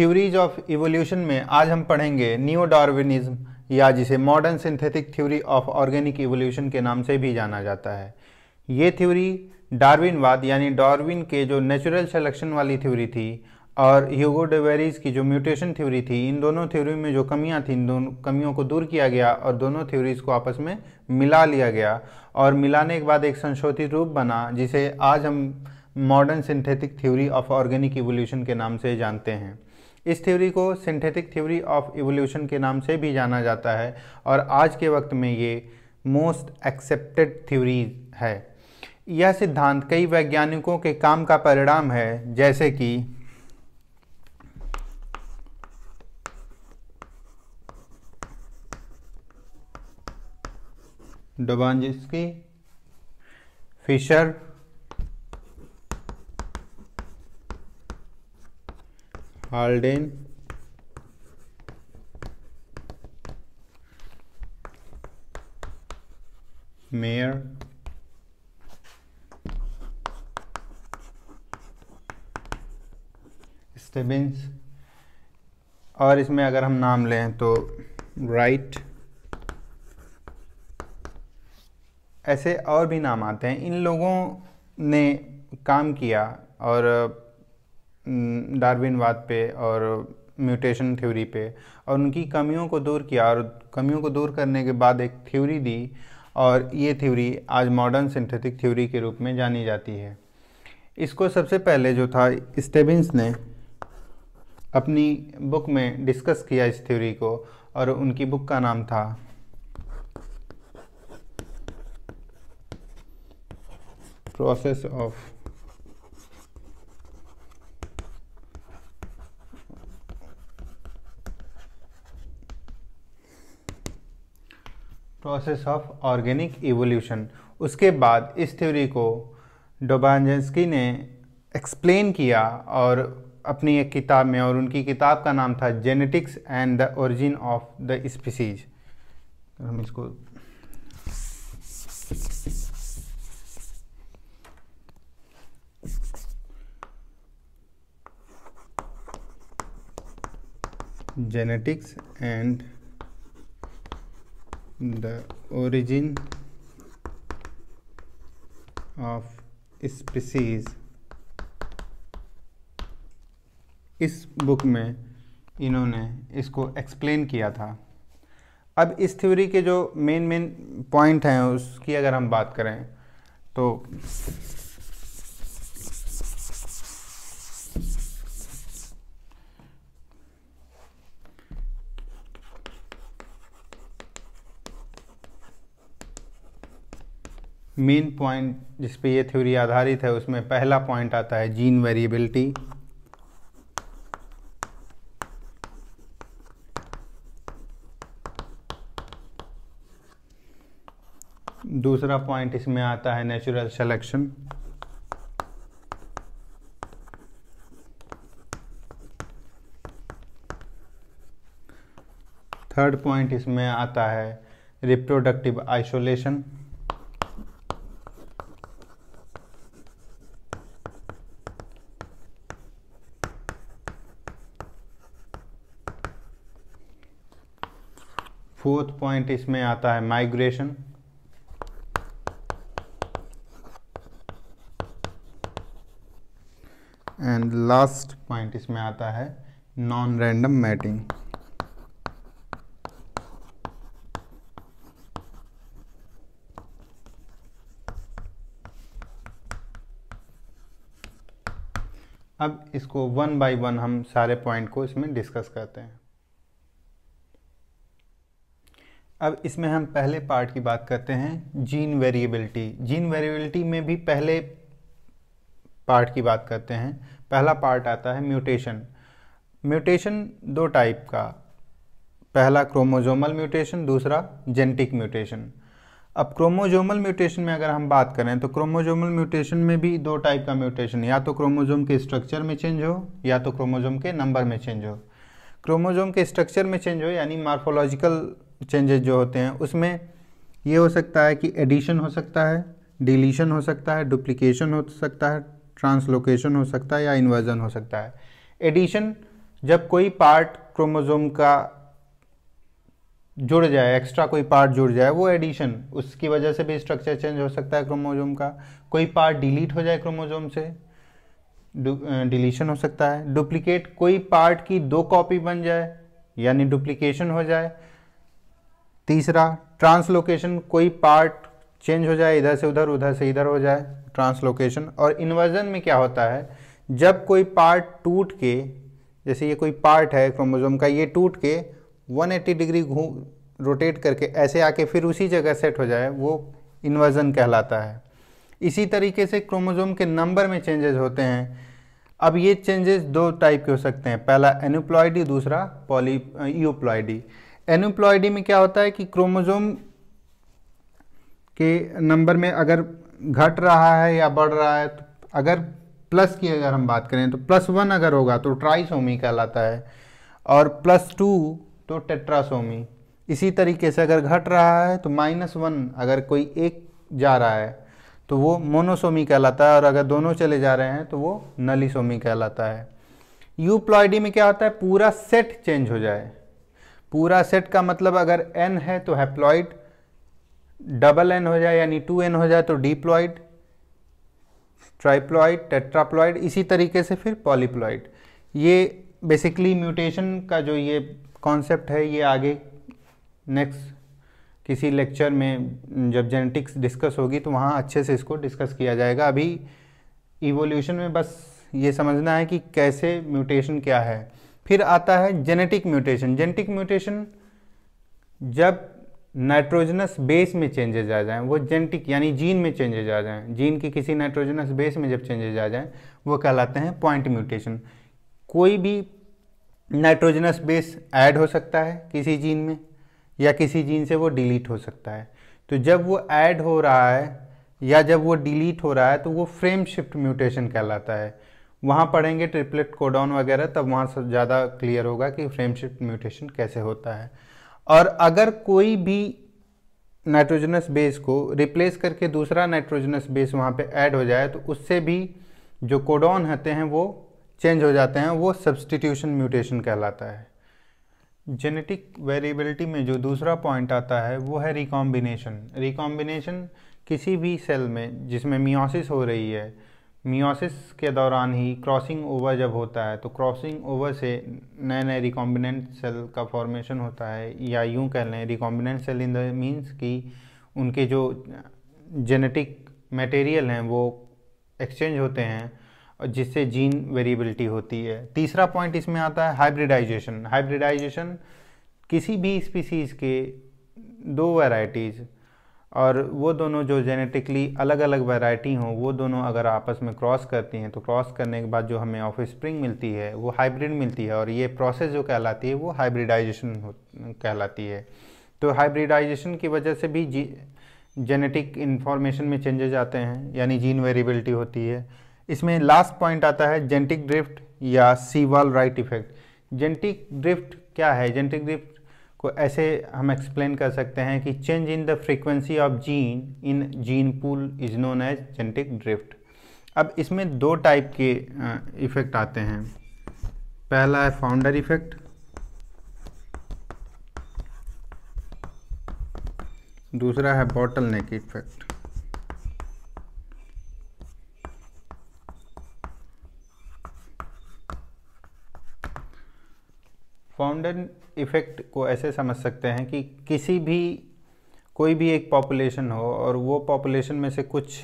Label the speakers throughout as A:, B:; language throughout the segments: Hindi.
A: थ्योरीज ऑफ इवोल्यूशन में आज हम पढ़ेंगे न्यू डार्विनिज्म या जिसे modern synthetic theory of organic evolution के नाम से भी जाना जाता है ये थ्योरी डार्विनवाद यानी डार्विन के जो नेचुरल सेलेक्शन वाली थ्योरी थी और ह्यूगो डेवेरीज की जो म्यूटेशन थ्योरी थी इन दोनों थ्योरी में जो कमियां थी इन दोनों कमियों को दूर किया गया और दोनों थ्योरीज को आपस में मिला लिया गया और मिलाने के बाद एक संशोधित रूप बना जिसे आज हम modern synthetic theory of organic evolution के नाम से जानते हैं इस थ्योरी को सिंथेटिक थ्योरी ऑफ इवोल्यूशन के नाम से भी जाना जाता है और आज के वक्त में ये मोस्ट एक्सेप्टेड थ्योरी है यह सिद्धांत कई वैज्ञानिकों के काम का परिणाम है जैसे कि Dobzhansky Fisher Haldane Mayr Stebbins और इसमें अगर हम नाम लें तो राइट ऐसे और भी नाम आते हैं इन लोगों ने काम किया और डार्विनवाद पे और म्यूटेशन थ्योरी पे और उनकी कमियों को दूर किया और कमियों को दूर करने के बाद एक थ्योरी दी और ये थ्योरी आज मॉडर्न सिंथेटिक थ्योरी के रूप में जानी जाती है इसको सबसे पहले जो था स्टेबिन्स ने अपनी बुक में डिस्कस किया इस थ्योरी को और उनकी बुक का नाम था process of process of organic evolution उसके बाद इस थ्योरी को डोबानजेंस्की ने एक्सप्लेन किया और अपनी एक किताब में और उनकी किताब का नाम था genetics and the origin of the species हम इसको genetics and the origin of species इस बुक में इन्होंने इसको एक्सप्लेन किया था अब इस थ्योरी के जो मेन मेन पॉइंट हैं उसकी अगर हम बात करें तो मेन पॉइंट जिस पे ये थ्योरी आधारित है उसमें पहला पॉइंट आता है जीन वेरिएबिलिटी दूसरा पॉइंट इसमें आता है नेचुरल सिलेक्शन थर्ड पॉइंट इसमें आता है रिप्रोडक्टिव आइसोलेशन फोर्थ पॉइंट इसमें आता है माइग्रेशन एंड लास्ट पॉइंट इसमें आता है नॉन रैंडम मैटिंग अब इसको वन बाय वन हम सारे पॉइंट को इसमें डिस्कस करते हैं अब इसमें हम पहले पार्ट की बात करते हैं जीन वेरिएबिलिटी जीन वेरिएबिलिटी में भी पहले पार्ट की बात करते हैं पहला पार्ट आता है म्यूटेशन म्यूटेशन दो टाइप का पहला क्रोमोजोमल म्यूटेशन दूसरा जेनेटिक म्यूटेशन अब क्रोमोजोमल म्यूटेशन में अगर हम बात करें तो क्रोमोजोमल म्यूटेशन में भी दो टाइप का म्यूटेशन या तो क्रोमोजोम के स्ट्रक्चर में चेंज हो या तो क्रोमोजोम के नंबर में चेंज हो क्रोमोजोम के स्ट्रक्चर में चेंज हो यानी मार्फोलॉजिकल चेंजेस जो होते हैं उसमें ये हो सकता है कि एडिशन हो सकता है डिलीशन हो सकता है डुप्लीकेशन हो सकता है ट्रांसलोकेशन हो सकता है या इन्वर्जन हो सकता है एडिशन जब कोई पार्ट क्रोमोजोम का जुड़ जाए एक्स्ट्रा कोई पार्ट जुड़ जाए वो एडिशन उसकी वजह से भी स्ट्रक्चर चेंज हो सकता है क्रोमोजोम का कोई पार्ट डिलीट हो जाए क्रोमोजोम से डिलीशन हो सकता है डुप्लीकेट कोई पार्ट की दो कॉपी बन जाए यानी डुप्लीकेशन हो जाए तीसरा ट्रांसलोकेशन कोई पार्ट चेंज हो जाए इधर से उधर उधर से इधर हो जाए ट्रांसलोकेशन और इन्वर्जन में क्या होता है जब कोई पार्ट टूट के जैसे ये कोई पार्ट है क्रोमोजोम का ये टूट के 180 डिग्री घूम रोटेट करके ऐसे आके फिर उसी जगह सेट हो जाए वो इन्वर्जन कहलाता है इसी तरीके से क्रोमोजोम के नंबर में चेंजेस होते हैं अब ये चेंजेस दो टाइप के हो सकते हैं पहला एनुप्लॉयडी दूसरा पॉली यूप्लॉयडी uh, एनुप्लॉयडी में क्या होता है कि क्रोमोजोम के नंबर में अगर घट रहा है या बढ़ रहा है तो अगर प्लस की अगर हम बात करें तो प्लस वन अगर होगा तो ट्राइसोमी कहलाता है और प्लस टू तो टेट्रासोमी इसी तरीके से अगर घट रहा है तो माइनस वन अगर कोई एक जा रहा है तो वो मोनोसोमी कहलाता है और अगर दोनों चले जा रहे हैं तो वो नलीसोमी कहलाता है यूप्लॉयडी में क्या होता है पूरा सेट चेंज हो जाए पूरा सेट का मतलब अगर एन है तो हैप्लॉइड डबल एन हो जाए यानी टू एन हो जाए तो डीप्लॉइड ट्राइप्लॉइड टेट्राप्लॉइड इसी तरीके से फिर पॉलीप्लॉइड ये बेसिकली म्यूटेशन का जो ये कॉन्सेप्ट है ये आगे नेक्स्ट किसी लेक्चर में जब जेनेटिक्स डिस्कस होगी तो वहाँ अच्छे से इसको डिस्कस किया जाएगा अभी इवोल्यूशन में बस ये समझना है कि कैसे म्यूटेशन क्या है फिर आता है जेनेटिक म्यूटेशन जेनेटिक म्यूटेशन जब नाइट्रोजनस बेस में चेंजेज आ जाएँ वो जेनेटिक यानी जीन में चेंजेज आ जाएँ जीन की किसी नाइट्रोजनस बेस में जब चेंजेज आ जाएँ वो कहलाते हैं पॉइंट म्यूटेशन कोई भी नाइट्रोजनस बेस ऐड हो सकता है किसी जीन में या किसी जीन से वो डिलीट हो सकता है तो जब वो ऐड हो रहा है या जब वो डिलीट हो रहा है तो वो फ्रेम शिफ्ट म्यूटेशन कहलाता है वहाँ पढ़ेंगे ट्रिपलेट कोडाउन वगैरह तब वहाँ से ज़्यादा क्लियर होगा कि फ्रेमशिप म्यूटेशन कैसे होता है और अगर कोई भी नाइट्रोजनस बेस को रिप्लेस करके दूसरा नाइट्रोजनस बेस वहाँ पे ऐड हो जाए तो उससे भी जो कोडाउन होते हैं वो चेंज हो जाते हैं वो सब्सटीट्यूशन म्यूटेशन कहलाता है जेनेटिक वेरिएबिलिटी में जो दूसरा पॉइंट आता है वो है रिकॉम्बिनेशन रिकॉम्बिनेशन किसी भी सेल में जिसमें मियोसिस हो रही है मियोसिस के दौरान ही क्रॉसिंग ओवर जब होता है तो क्रॉसिंग ओवर से नए नए रिकॉम्बिनेंट सेल का फॉर्मेशन होता है या यूं कह लें recombinant cell in the means कि उनके जो जेनेटिक मटेरियल हैं वो एक्सचेंज होते हैं और जिससे जीन वेरिएबिलिटी होती है तीसरा पॉइंट इसमें आता है हाइब्रिडाइजेशन हाइब्रिडाइजेशन किसी भी स्पीसीज़ के दो वैराइटीज़ और वो दोनों जो जेनेटिकली अलग अलग वैरायटी हों वो दोनों अगर आपस में क्रॉस करती हैं तो क्रॉस करने के बाद जो हमें ऑफ स्प्रिंग मिलती है वो हाइब्रिड मिलती है और ये प्रोसेस जो कहलाती है वो हाइब्रिडाइजेशन कहलाती है तो हाइब्रिडाइजेशन की वजह से भी जी जेनेटिक इन्फॉर्मेशन में चेंजेज आते हैं यानी जीन वेरिएबिलिटी होती है इसमें लास्ट पॉइंट आता है जेनेटिक ड्रिफ्ट या Sewall Wright effect genetic drift क्या है जेनेटिक ड्रिफ्ट को ऐसे हम एक्सप्लेन कर सकते हैं कि change in the frequency of gene in gene pool is known as genetic drift अब इसमें दो टाइप के इफ़ेक्ट आते हैं पहला है फाउंडर इफ़ेक्ट दूसरा है bottleneck effect founder effect को ऐसे समझ सकते हैं कि किसी भी कोई भी एक पॉपुलेशन हो और वो पॉपुलेशन में से कुछ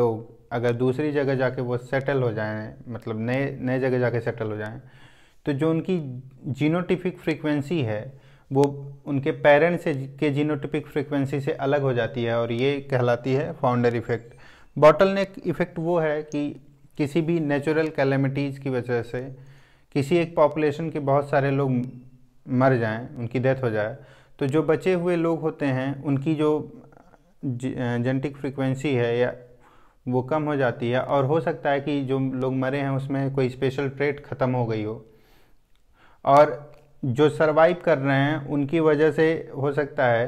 A: लोग अगर दूसरी जगह जाके वो सेटल हो जाएं मतलब नए नए जगह जाके सेटल हो जाएं तो जो उनकी जीनोटिपिक फ्रीक्वेंसी है वो उनके पेरेंट्स के जीनोटिपिक फ्रीक्वेंसी से अलग हो जाती है और ये कहलाती है founder effect bottleneck effect वो है कि किसी भी नेचुरल कैलेमिटीज़ की वजह से किसी एक पॉपुलेशन के बहुत सारे लोग मर जाएं उनकी डेथ हो जाए तो जो बचे हुए लोग होते हैं उनकी जो जेनेटिक फ्रिक्वेंसी है या वो कम हो जाती है और हो सकता है कि जो लोग मरे हैं उसमें कोई स्पेशल ट्रेट ख़त्म हो गई हो और जो सरवाइव कर रहे हैं उनकी वजह से हो सकता है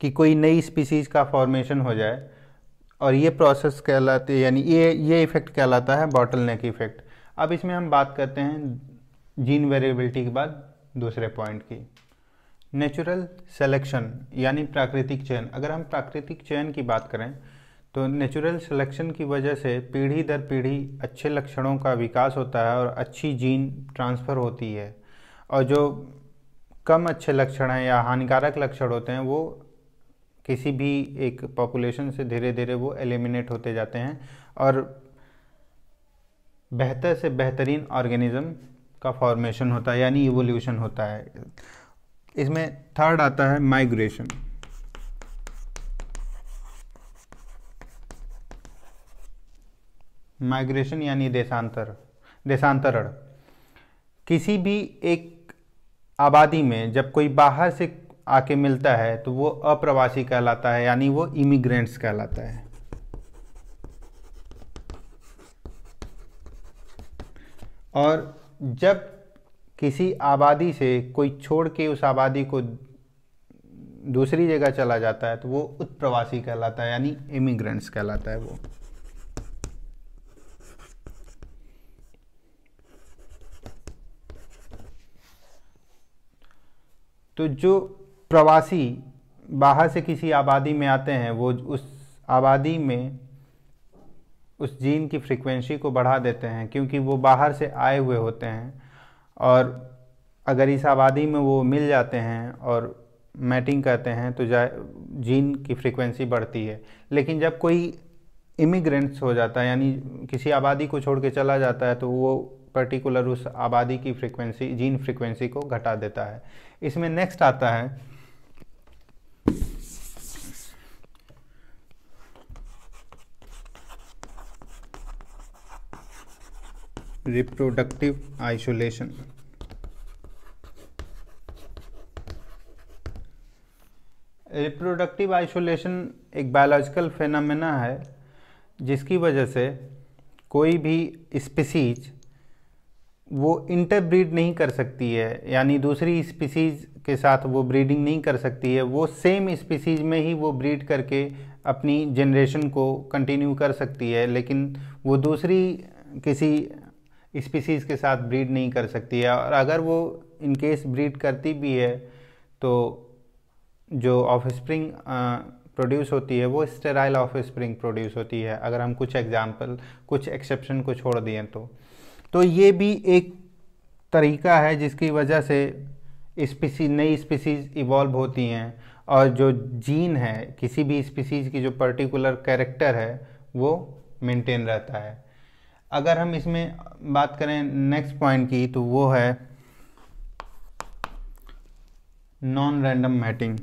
A: कि कोई नई स्पीसीज़ का फॉर्मेशन हो जाए और ये प्रोसेस कहलाते यानी ये ये इफ़ेक्ट कहलाता है बॉटल नेक इफ़ेक्ट अब इसमें हम बात करते हैं जीन वेरिएबिलिटी के बाद दूसरे पॉइंट की नेचुरल सेलेक्शन यानी प्राकृतिक चयन अगर हम प्राकृतिक चयन की बात करें तो नेचुरल सिलेक्शन की वजह से पीढ़ी दर पीढ़ी अच्छे लक्षणों का विकास होता है और अच्छी जीन ट्रांसफ़र होती है और जो कम अच्छे लक्षण हैं या हानिकारक लक्षण होते हैं वो किसी भी एक पॉपुलेशन से धीरे धीरे वो एलिमिनेट होते जाते हैं और बेहतर से बेहतरीन ऑर्गेनिज़म का फॉर्मेशन होता है यानी इवोल्यूशन होता है इसमें थर्ड आता है माइग्रेशन माइग्रेशन यानी देशांतर देशांतरण किसी भी एक आबादी में जब कोई बाहर से आके मिलता है तो वो अप्रवासी कहलाता है यानी वो इमिग्रेंट्स कहलाता है और जब किसी आबादी से कोई छोड़ के उस आबादी को दूसरी जगह चला जाता है तो वो उत्प्रवासी कहलाता है यानी इमिग्रेंट्स कहलाता है वो तो जो प्रवासी बाहर से किसी आबादी में आते हैं वो उस आबादी में उस जीन की फ्रीक्वेंसी को बढ़ा देते हैं क्योंकि वो बाहर से आए हुए होते हैं और अगर इस आबादी में वो मिल जाते हैं और मैटिंग करते हैं तो जाए जीन की फ्रीक्वेंसी बढ़ती है लेकिन जब कोई इमिग्रेंट्स हो जाता है यानी किसी आबादी को छोड़ के चला जाता है तो वो पर्टिकुलर उस आबादी की फ्रीक्वेंसी जीन फ्रीक्वेंसी को घटा देता है इसमें नेक्स्ट आता है reproductive isolation रिप्रोडक्टिव आइसोलेशन एक बायोलॉजिकल फेनामिना है जिसकी वजह से कोई भी स्पीसीज वो इंटरब्रीड नहीं कर सकती है यानी दूसरी स्पीसीज के साथ वो ब्रीडिंग नहीं कर सकती है वो सेम स्पीसीज में ही वो ब्रीड करके अपनी जनरेशन को कंटिन्यू कर सकती है लेकिन वो दूसरी किसी स्पीसीज़ के साथ ब्रीड नहीं कर सकती है और अगर वो इनकेस ब्रीड करती भी है तो जो ऑफ स्प्रिंग प्रोड्यूस होती है वो स्टेराइल ऑफ स्प्रिंग प्रोड्यूस होती है अगर हम कुछ एग्जाम्पल कुछ एक्सेप्शन को छोड़ दें तो तो ये भी एक तरीका है जिसकी वजह से स्पीसी नई स्पीसीज इवॉल्व होती हैं और जो जीन है किसी भी स्पीसीज की जो पर्टिकुलर कैरेक्टर है वो मेंटेन रहता है अगर हम इसमें बात करें नेक्स्ट पॉइंट की तो वो है non random mating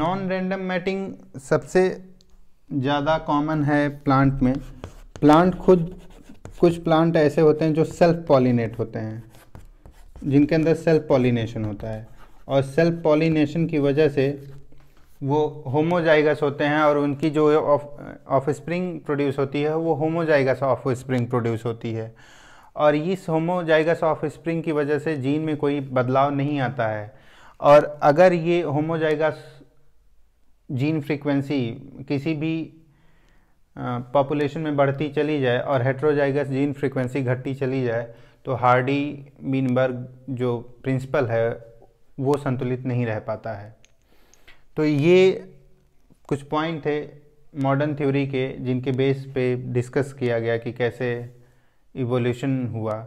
A: non random mating सबसे ज़्यादा कॉमन है प्लांट में प्लांट खुद कुछ प्लांट ऐसे होते हैं जो सेल्फ पॉलिनेट होते हैं जिनके अंदर सेल्फ पॉलिनेशन होता है और सेल्फ पॉलिनेशन की वजह से वो होमोजाइगस होते हैं और उनकी जो ऑफ स्प्रिंग प्रोड्यूस होती है वो होमोजाइगस ऑफ स्प्रिंग प्रोड्यूस होती है और इस होमोजाइगस ऑफ स्प्रिंग की वजह से जीन में कोई बदलाव नहीं आता है और अगर ये होमोजाइगस जीन फ्रीक्वेंसी किसी भी पॉपुलेशन में बढ़ती चली जाए और हेट्रोजाइगस जीन फ्रीक्वेंसी घटती चली जाए तो हार्डी मीनबर्ग जो प्रिंसिपल है वो संतुलित नहीं रह पाता है तो ये कुछ पॉइंट थे मॉडर्न थ्योरी के जिनके बेस पे डिस्कस किया गया कि कैसे इवोल्यूशन हुआ